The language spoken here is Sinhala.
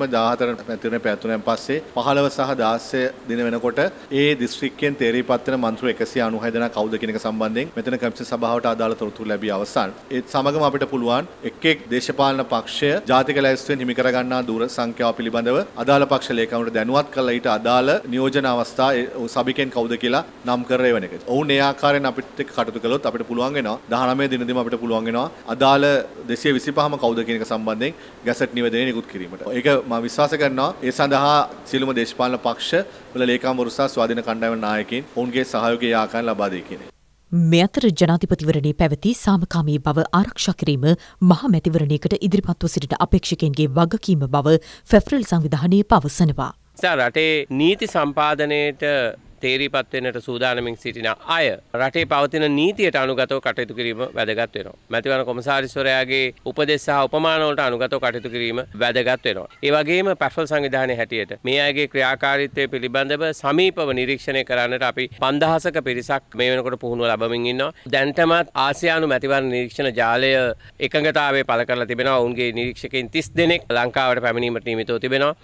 ම දාහතර පැතිරෙන පැතුනෙන් පස්සේ පහළව සහ දාස්සය දින වෙනකොට ඒ දිස්ත්‍රික්කෙන් තේරීපත්වන මන්ත්‍ර එකසි අනුහදන කවද කෙනක සම්බන්ධයෙන් මෙතන කමිස සභාවට අදාළ තොරතුරු ලැබී අවසන් ඒත් සමගම අපිට පුළුවන් එක්ෙක් දේශපාලන පක්ෂය ජාතික ලැස්තුවෙන් හිමිකරගන්නා දුර සංඛ්‍යාව පිළිබඳව අදාළ පක්ෂ ලේකවුන්ට දැනුවත් කළ ඊට අදාළ නියෝජන අවස්ථා සබිකෙන් කවුද කියලා නම් කරේ වෙන එක. ඔවුන් ඒ ආකාරයෙන් අපිට කටයුතු කළොත් අපිට පුළුවන් වෙනවා 19 දිනදීම අපිට පුළුවන් වෙනවා අදාළ 225ම කවුද කියන එක සම්බන්ධයෙන් ගැසට් නිවැදනය නිකුත් කිරීමට. ඒක මම විශ්වාස කරනවා ඒ සඳහා සියලුම දේශපාලන පක්ෂ වල ලේකම්වරු සහ ස්වාධීන කණ්ඩායම නායකයින් ඔවුන්ගේ සහයෝගය ආකාරයෙන් ලබා දෙයි කියන්නේ. මේ අතර ජනාධිපතිවරණේ පැවති සාමකාමී බව ආරක්ෂා කිරීම මහා මැතිවරණයකට ඉදිරිපත්ව සිටින අපේක්ෂකයන්ගේ වගකීම බව ෆෙෆරල් සංවිධානයේ පවසනවා. රටේ නීති සම්පාදනයට තේරීපත් වෙන්නට සූදානමින් සිටින අය රටේ පවතින නීතියට අනුගතව කටයුතු කිරීම වැදගත් වෙනවා. මැතිවරණ කොමසාරිස්වරයාගේ උපදෙස් සහ උපමාන වලට අනුගතව කටයුතු කිරීම වැදගත් වෙනවා. ඒ වගේම පැෆල් සංවිධානයේ හැටියට මේ අයගේ ක්‍රියාකාරීත්වය පිළිබඳව සමීපව නිරීක්ෂණය කරන්නට අපි 5000ක පිරිසක් මේ වෙනකොට පුහුණුව ලබමින් ඉන්නවා. දැන්ටමත් ආසියානු මැතිවරණ නිරීක්ෂණ ජාලය එකඟතාවය පළ කරලා තිබෙනවා. ඔවුන්ගේ නිරීක්ෂකයින් 30 දෙනෙක් ලංකාවට පැමිණීමට නියමිතව තිබෙනවා.